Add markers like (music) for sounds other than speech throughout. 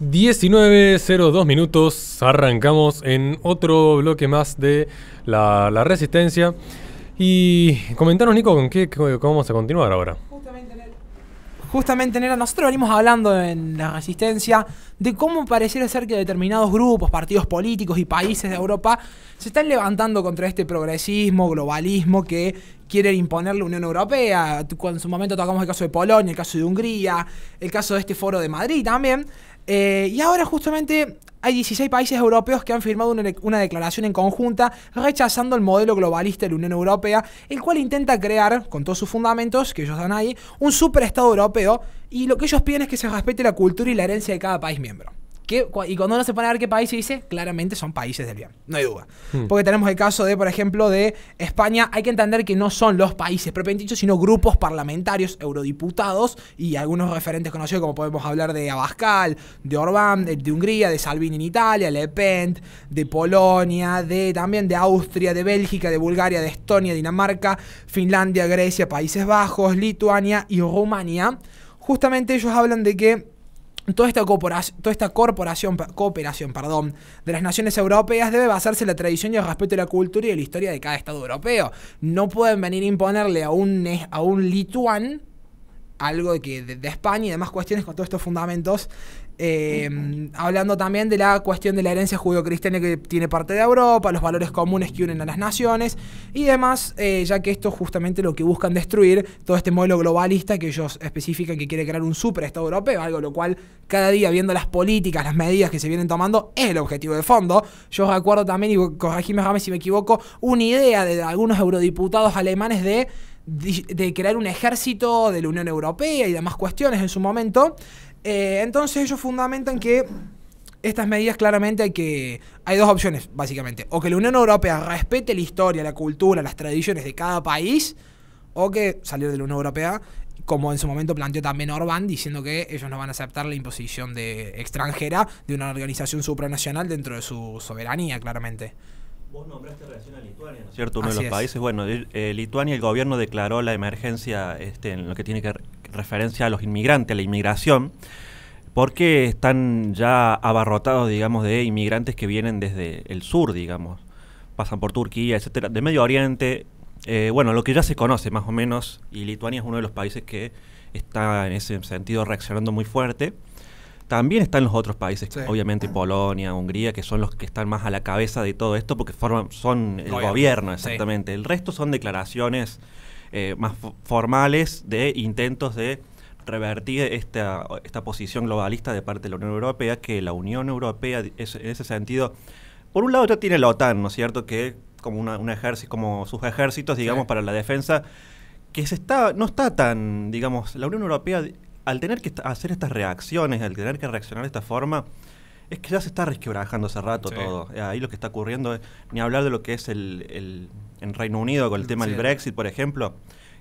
19.02 minutos, arrancamos en otro bloque más de la, resistencia. Y comentanos, Nico, con qué, cómo vamos a continuar ahora justamente, Nera, nosotros venimos hablando en la asistencia de cómo pareciera ser que determinados grupos, partidos políticos y países de Europa se están levantando contra este progresismo, globalismo que quiere imponer la Unión Europea. En su momento tocamos el caso de Polonia, el caso de Hungría, el caso de este foro de Madrid también. Eh, y ahora justamente hay 16 países europeos que han firmado una, declaración en conjunta rechazando el modelo globalista de la Unión Europea, el cual intenta crear, con todos sus fundamentos que ellos dan ahí, un superestado europeo y lo que ellos piden es que se respete la cultura y la herencia de cada país miembro y cuando uno se pone a ver qué país se dice, claramente son países del bien, no hay duda. Hmm. Porque tenemos el caso de, por ejemplo, de España, hay que entender que no son los países propiamente sino grupos parlamentarios, eurodiputados y algunos referentes conocidos, como podemos hablar de Abascal, de Orbán, de, Hungría, de Salvini en Italia, Le Pen, de Polonia, de también de Austria, de Bélgica, de Bulgaria, de Estonia, Dinamarca, Finlandia, Grecia, Países Bajos, Lituania y Rumania. Justamente ellos hablan de que Toda esta, toda esta corporación, cooperación perdón, de las naciones europeas debe basarse en la tradición y el respeto de la cultura y de la historia de cada Estado europeo. No pueden venir a imponerle a un, a un lituán algo de que de, España y demás cuestiones con todos estos fundamentos. Eh, hablando también de la cuestión de la herencia judio-cristiana que tiene parte de Europa, los valores comunes que unen a las naciones y demás, eh, ya que esto es justamente lo que buscan destruir, todo este modelo globalista que ellos especifican que quiere crear un superestado europeo, algo lo cual cada día viendo las políticas, las medidas que se vienen tomando, es el objetivo de fondo. Yo acuerdo también, y corregíme James si me equivoco, una idea de algunos eurodiputados alemanes de de crear un ejército de la Unión Europea y demás cuestiones en su momento. Eh, entonces ellos fundamentan que estas medidas claramente hay que... Hay dos opciones, básicamente. O que la Unión Europea respete la historia, la cultura, las tradiciones de cada país, o que salió de la Unión Europea, como en su momento planteó también Orbán, diciendo que ellos no van a aceptar la imposición de extranjera de una organización supranacional dentro de su soberanía, claramente. Vos nombraste relación a Lituania, ¿no cierto? Uno de los países. Bueno, eh, Lituania, el gobierno declaró la emergencia este, en lo que tiene que referencia a los inmigrantes, a la inmigración, porque están ya abarrotados, digamos, de inmigrantes que vienen desde el sur, digamos. Pasan por Turquía, etcétera, de Medio Oriente. Eh, bueno, lo que ya se conoce más o menos, y Lituania es uno de los países que está en ese sentido reaccionando muy fuerte también están los otros países, obviamente Polonia, Hungría, que son los que están más a la cabeza de todo esto porque forman, son el gobierno, exactamente. El resto son declaraciones eh, más formales de intentos de revertir esta, esta posición globalista de parte de la Unión Europea, que la Unión Europea en ese sentido, por un lado ya tiene la OTAN, ¿no es cierto?, que como, un ejército, como sus ejércitos, digamos, para la defensa, que se está, no está tan, digamos, la Unión Europea al tener que hacer estas reacciones, al tener que reaccionar de esta forma, es que ya se está resquebrajando hace rato todo. Eh, ahí lo que está ocurriendo ni hablar de lo que es el, en Reino Unido con el tema del Brexit, por ejemplo,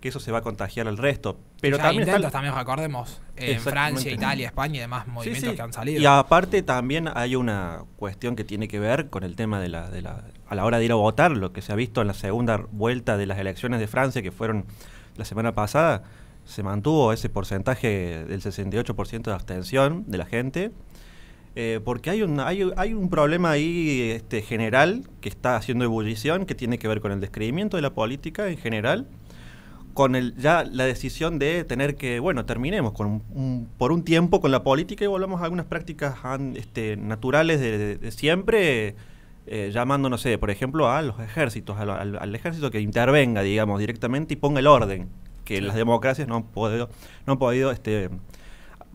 que eso se va a contagiar al resto. Pero también intentos también acordemos en Francia, Italia, España y demás movimientos que han salido. Y aparte también hay una cuestión que tiene que ver con el tema de la, de la a la hora de ir a votar, lo que se ha visto en la segunda vuelta de las elecciones de Francia que fueron la semana pasada se mantuvo ese porcentaje del 68% de abstención de la gente, eh, porque hay un, hay, un problema ahí este, general que está haciendo ebullición, que tiene que ver con el descreimiento de la política en general, con ya la decisión de tener que, bueno, terminemos con por un tiempo con la política y volvamos a algunas prácticas este, naturales de, siempre. Eh, llamando, no sé, por ejemplo, a los ejércitos, al, al, ejército que intervenga, digamos, directamente y ponga el orden que las democracias no han podido, no han podido este,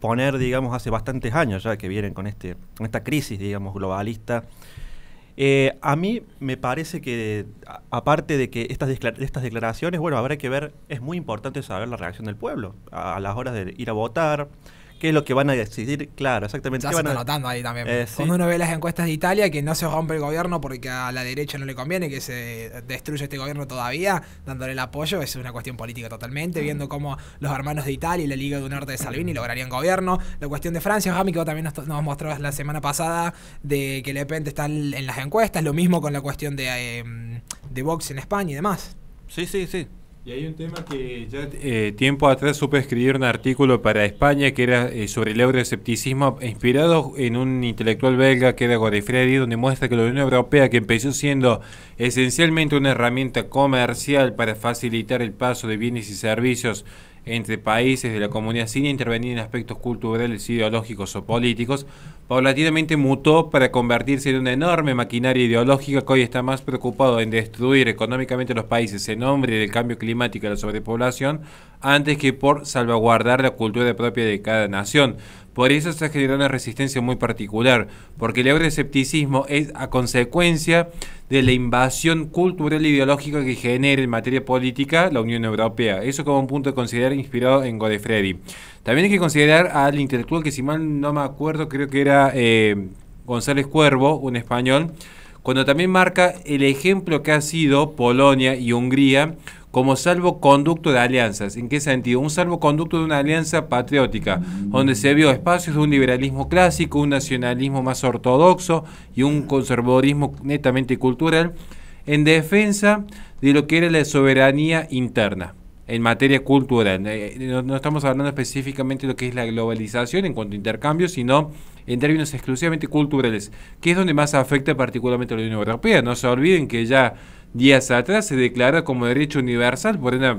poner, digamos, hace bastantes años ya que vienen con, este, con esta crisis, digamos, globalista. Eh, a mí me parece que, aparte de que estas, estas declaraciones, bueno, habrá que ver, es muy importante saber la reacción del pueblo a las horas de ir a votar, qué es lo que van a decidir, claro, exactamente. se van está ahí también. Eh, Cuando uno ve las encuestas de Italia, que no se rompe el gobierno porque a la derecha no le conviene que se destruye este gobierno todavía, dándole el apoyo, es una cuestión política totalmente, mm. viendo cómo los hermanos de Italia y la Liga de Norte de Salvini lograrían gobierno. La cuestión de Francia, Jami, que vos también nos, nos la semana pasada, de que de repente están en las encuestas, lo mismo con la cuestión de, eh, de Vox en España y demás. Sí, sí, sí. Y hay un tema que ya eh, tiempo atrás supe escribir un artículo para España que era eh, sobre el euroescepticismo, inspirado en un intelectual belga que era Godefredi, donde muestra que la Unión Europea, que empezó siendo esencialmente una herramienta comercial para facilitar el paso de bienes y servicios entre países de la comunidad sin intervenir en aspectos culturales, ideológicos o políticos, paulatinamente mutó para convertirse en una enorme maquinaria ideológica que hoy está más preocupado en destruir económicamente los países en nombre del cambio climático y la sobrepoblación, antes que por salvaguardar la cultura propia de cada nación. Por eso se ha generado una resistencia muy particular, porque el euroescepticismo es a consecuencia de la invasión cultural e ideológica que genera en materia política la Unión Europea. Eso como un punto de considerar inspirado en Godefredi. También hay que considerar al intelectual que si mal no me acuerdo, creo que era eh, González Cuervo, un español, cuando también marca el ejemplo que ha sido Polonia y Hungría como salvoconducto de alianzas. ¿En qué sentido? Un salvoconducto de una alianza patriótica, donde se vio espacios de un liberalismo clásico, un nacionalismo más ortodoxo y un conservadurismo netamente cultural, en defensa de lo que era la soberanía interna en materia cultural. Eh, eh, no, estamos hablando específicamente de lo que es la globalización en cuanto a intercambios, sino en términos exclusivamente culturales, que es donde más afecta particularmente a la Unión Europea. No se olviden que ya días atrás se declara como derecho universal por una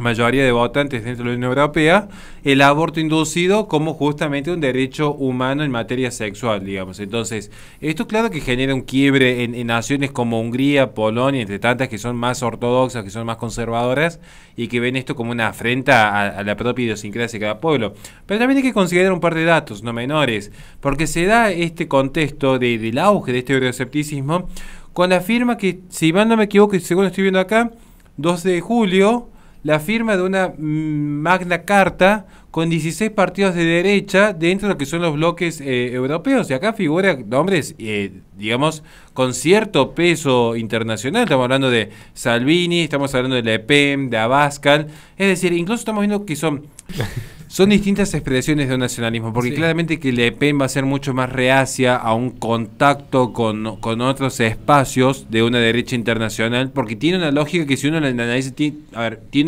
mayoría de votantes dentro de la Unión Europea el aborto inducido como justamente un derecho humano en materia sexual, digamos. Entonces, esto claro que genera un quiebre en, naciones como Hungría, Polonia, entre tantas que son más ortodoxas, que son más conservadoras y que ven esto como una afrenta a, la propia idiosincrasia de cada pueblo. Pero también hay que considerar un par de datos, no menores, porque se da este contexto de, del auge de este euroescepticismo con la firma que, si mal no me equivoco, y según estoy viendo acá, 12 de julio, la firma de una magna carta con 16 partidos de derecha dentro de lo que son los bloques eh, europeos. Y acá figura nombres, eh, digamos, con cierto peso internacional. Estamos hablando de Salvini, estamos hablando de Le Pen, de Abascal. Es decir, incluso estamos viendo que son (laughs) Son distintas expresiones de un nacionalismo, porque claramente que Le Pen va a ser mucho más reacia a un contacto con, con otros espacios de una derecha internacional, porque tiene una lógica que si uno la analiza, tiene,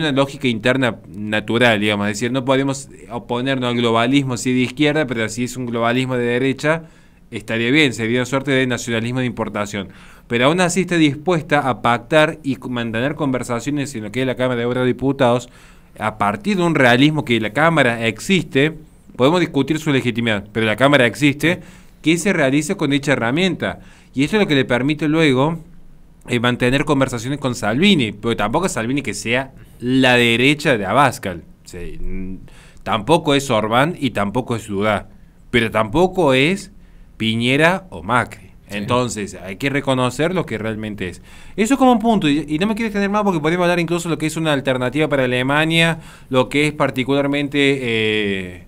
una lógica interna natural, digamos, decir, no podemos oponernos al globalismo si de izquierda, pero si es un globalismo de derecha, estaría bien, sería suerte de nacionalismo de importación. Pero aún así está dispuesta a pactar y mantener conversaciones en lo que es la Cámara de Eurodiputados Diputados a partir de un realismo que la Cámara existe, podemos discutir su legitimidad, pero la Cámara existe, que se realice con dicha herramienta. Y eso es lo que le permite luego eh, mantener conversaciones con Salvini, pero tampoco es Salvini que sea la derecha de Abascal. Mm, tampoco es Orbán y tampoco es Dudá, pero tampoco es Piñera o Macri. Entonces, hay que reconocer lo que realmente es. Eso es como un punto, y, no me quiero extender más porque podemos hablar incluso de lo que es una alternativa para Alemania, lo que es particularmente eh,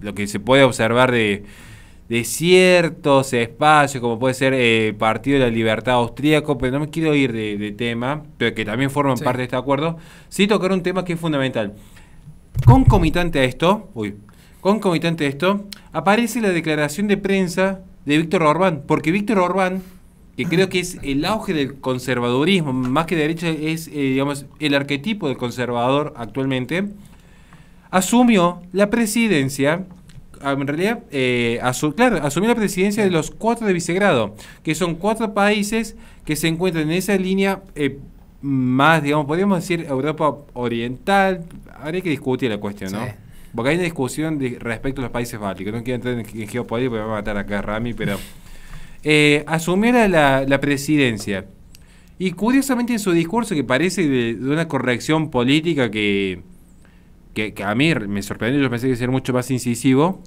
lo que se puede observar de, ciertos espacios, como puede ser eh, el Partido de la Libertad Austríaco, pero no me quiero ir de, tema, pero que también forman parte de este acuerdo, sí tocar un tema que es fundamental. Concomitante a esto, uy, concomitante a esto, aparece la declaración de prensa de Víctor Orbán, porque Víctor Orbán, que creo que es el auge del conservadurismo, más que de derecha, es eh, digamos, el arquetipo del conservador actualmente, asumió la presidencia ah, en realidad, eh, claro, asumió la presidencia de los cuatro de vicegrado, que son cuatro países que se encuentran en esa línea eh, más, digamos, podríamos decir Europa Oriental. Habría que discutir la cuestión, ¿no? Porque hay una discusión respecto a los países bálticos. No quiero entrar en, geopolítica porque me va a matar acá Rami, pero. (laughs) Eh, asumiera la, presidencia. Y curiosamente en su discurso, que parece de, una corrección política que, a mí me sorprendió, yo pensé que sería mucho más incisivo,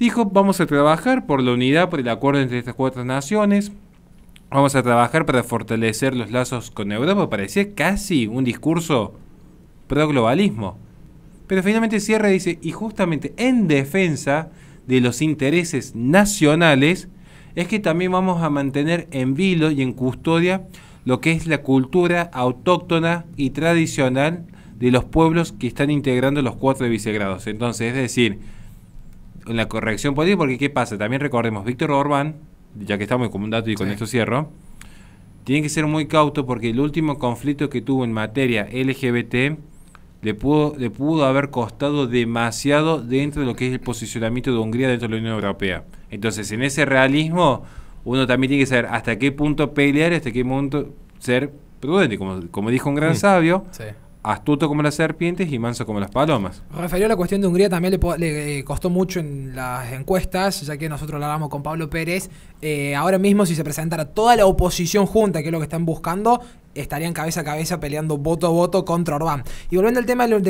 dijo, vamos a trabajar por la unidad, por el acuerdo entre estas cuatro naciones, vamos a trabajar para fortalecer los lazos con Europa, parecía casi un discurso pro-globalismo. Pero finalmente cierra y dice, y justamente en defensa de los intereses nacionales, es que también vamos a mantener en vilo y en custodia lo que es la cultura autóctona y tradicional de los pueblos que están integrando los cuatro vicegrados. Entonces, es decir, en la corrección política, porque ¿qué pasa? También recordemos, Víctor Orbán, ya que estamos en un dato y con esto cierro, tiene que ser muy cauto porque el último conflicto que tuvo en materia LGBT le pudo, le pudo haber costado demasiado dentro de lo que es el posicionamiento de Hungría dentro de la Unión Europea. Entonces, en ese realismo, uno también tiene que saber hasta qué punto pelear, hasta qué punto ser prudente, como, como dijo un gran sabio. Astuto como las serpientes y manso como las palomas. referió a la cuestión de Hungría, también le, eh, costó mucho en las encuestas, ya que nosotros hablábamos con Pablo Pérez. Eh, ahora mismo, si se presentara toda la oposición junta, que es lo que están buscando, estarían cabeza a cabeza peleando voto a voto contra Orbán. Y volviendo al tema de,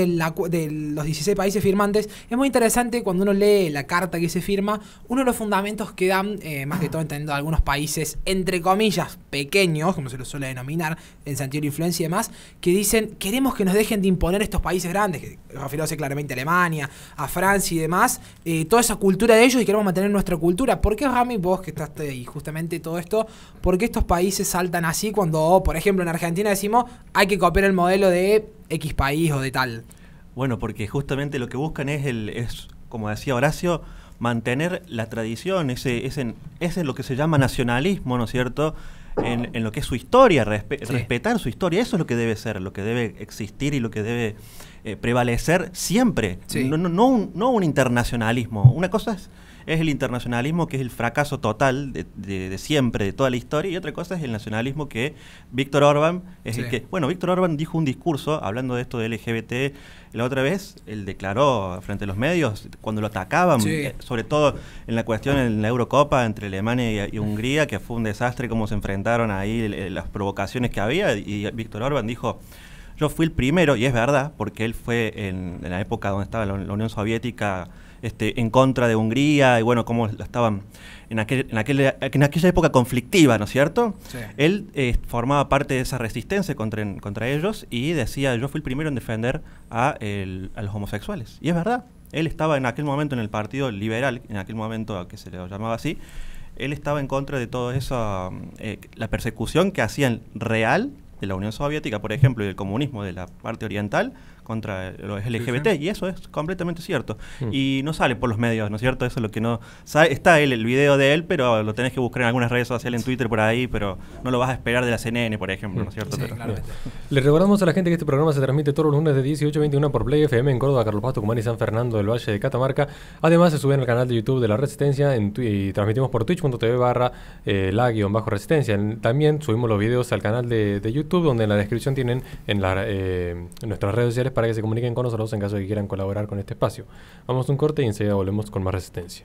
de, los 16 países firmantes, es muy interesante cuando uno lee la carta que se firma, uno de los fundamentos que dan, eh, más que todo entendiendo algunos países, entre comillas, pequeños, como se los suele denominar, en sentido de influencia y demás, que dicen, queremos que nos dejen de imponer estos países grandes, que hace claramente a Alemania, a Francia y demás, eh, toda esa cultura de ellos y queremos mantener nuestra cultura. ¿Por qué, Rami, vos que estás ahí eh, justamente todo esto, por qué estos países saltan así cuando, por ejemplo, en Argentina, Argentina decimos, hay que copiar el modelo de X país o de tal. Bueno, porque justamente lo que buscan es, el, es como decía Horacio, mantener la tradición, ese, ese, ese es lo que se llama nacionalismo, ¿no es cierto? En, lo que es su historia, respetar su historia, eso es lo que debe ser, lo que debe existir y lo que debe eh, prevalecer siempre. no, no un internacionalismo. Una cosa es es el internacionalismo, que es el fracaso total de, de, siempre, de toda la historia, y otra cosa es el nacionalismo que Víctor Orban es el que. Bueno, Víctor Orban dijo un discurso hablando de esto de LGBT la otra vez, él declaró frente a los medios, cuando lo atacaban, eh, sobre todo en la cuestión en la Eurocopa entre Alemania y, Hungría, que fue un desastre cómo se enfrentaron ahí las provocaciones que había, y Víctor Orban dijo. Yo fui el primero, y es verdad, porque él fue en, la época donde estaba la Unión Soviética este, en contra de Hungría y bueno, cómo estaban en, aquel, en, en aquella época conflictiva, ¿no es cierto? Él eh, formaba parte de esa resistencia contra, contra ellos y decía, yo fui el primero en defender a, los homosexuales. Y es verdad, él estaba en aquel momento en el Partido Liberal, en aquel momento que se le llamaba así, él estaba en contra de toda esa, eh, la persecución que hacían real de la Unión Soviética, por ejemplo, y del comunismo de la parte oriental contra los LGBT, y eso es completamente cierto. Hmm. Y no sale por los medios, ¿no es cierto? Eso es lo que no... Está él, el video de él, pero lo tenés que buscar en algunas redes sociales, en Twitter por ahí, pero no lo vas a esperar de la CNN, por ejemplo, ¿no es hmm. cierto? Le recordamos a la gente que este programa se transmite todos los lunes de 18 a 21 por Play FM en Córdoba, Carlos Pasto, Tucumán y San Fernando del Valle de Catamarca. Además, se suben al canal de YouTube de La Resistencia y transmitimos por twitch.tv barra eh, bajo resistencia También subimos los videos al canal de, YouTube, donde en la descripción tienen en, la, eh, en nuestras redes sociales para que se comuniquen con nosotros en caso de que quieran colaborar con este espacio. Vamos a un corte y enseguida volvemos con más resistencia.